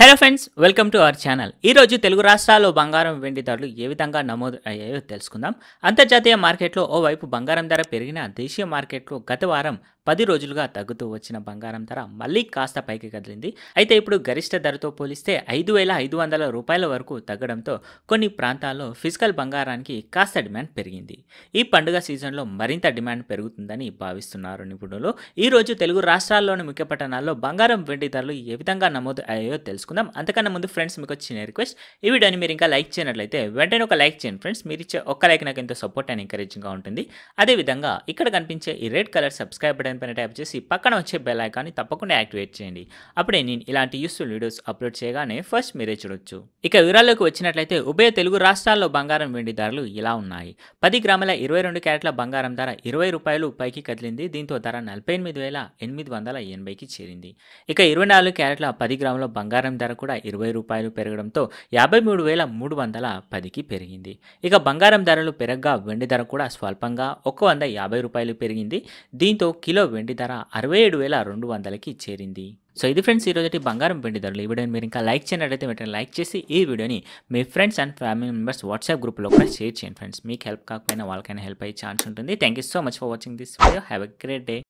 hello friends welcome to our channel ఈరోజు తెలుగు రాష్ట్రాల్లో బంగారం వెండి ధరలు ఏ విధంగా నమోదు అయ్యాయో తెలుసుకుందాం అంతర్జాతీయ మార్కెట్లో ఓవైపు బంగారం ధర పెరిగిన దేశీయ మార్కెట్లో గత వారం పది రోజులుగా తగ్గుతూ వచ్చిన బంగారం ధర మళ్ళీ కాస్త పైకి కదిలింది అయితే ఇప్పుడు గరిష్ట ధరతో పోలిస్తే ఐదు వేల ఐదు వందల రూపాయల వరకు తగ్గడంతో కొన్ని ప్రాంతాల్లో ఫిజికల్ బంగారానికి కాస్త డిమాండ్ పెరిగింది ఈ పండుగ సీజన్లో మరింత డిమాండ్ పెరుగుతుందని భావిస్తున్నారు నిపుణులు ఈరోజు తెలుగు రాష్ట్రాల్లోని ముఖ్య పట్టణాల్లో బంగారం వెండి ధరలు ఏ విధంగా నమోదు అయ్యాయో తెలుసుకుందాం అంతకన్నా ముందు ఫ్రెండ్స్ మీకు వచ్చిన రిక్వెస్ట్ ఈ వీడియోని మీరు ఇంకా లైక్ చేయనట్లయితే వెంటనే ఒక లైక్ చేయండి ఫ్రెండ్స్ మీరు ఇచ్చే ఒక్క లైక్ నాకు ఎంతో సపోర్ట్ అండ్ ఎంకరేజింగ్గా ఉంటుంది అదేవిధంగా ఇక్కడ కనిపించే ఈ red colour subscribe button button పైన టైప్ చేసి పక్కన వచ్చే బెల్ ఐకాన్ని తప్పకుండా యాక్టివేట్ చేయండి అప్పుడే నేను ఇలాంటి యూస్ఫుల్ వీడియోస్ అప్లోడ్ చేయగానే ఫస్ట్ మీరే చూడొచ్చు ఇక వివరాల్లోకి వచ్చినట్లయితే ఉభయ తెలుగు రాష్ట్రాల్లో బంగారం వెండి ధరలు ఇలా ఉన్నాయి పది గ్రాముల ఇరవై రెండు క్యారెట్ల బంగారం ధర ఇరవై రూపాయలు పైకి కదిలింది దీంతో ధర నలభై ఎనిమిది వేల ఎనిమిది వందల ఎనభైకి చేరింది ఇక ఇరవై నాలుగు క్యారెట్ల పది గ్రాముల బంగారం ధర కూడా ఇరవై రూపాయలు పెరగడంతో యాభై మూడు వేల మూడు వందల పదికి పెరిగింది ఇక బంగారం ధరలు పెరగ్గా వెండి ధర కూడా స్వల్పంగా ఒక వంద యాభై రూపాయలు పెరిగింది దీంతో కిలో వెండి ధర అరవై ఏడు వేల రెండు వందలకి చేరింది సో ఇది ఫ్రెండ్స్ ఈరోజు బంగారం పెండి ధరలు ఈ వీడియోని మీరు ఇంకా లైక్ చేయనట్లయితే వెంటనే లైక్ చేసి ఈ వీడియోని మీ friends and family members WhatsApp గ్రూప్లో కూడా షేర్ చేయండి ఫ్రెండ్స్ మీకు హెల్ప్ కాకపోయినా వాళ్ళకైనా హెల్ప్ అయ్యే ఛాన్స్ ఉంటుంది thank you so much for watching this video have a great day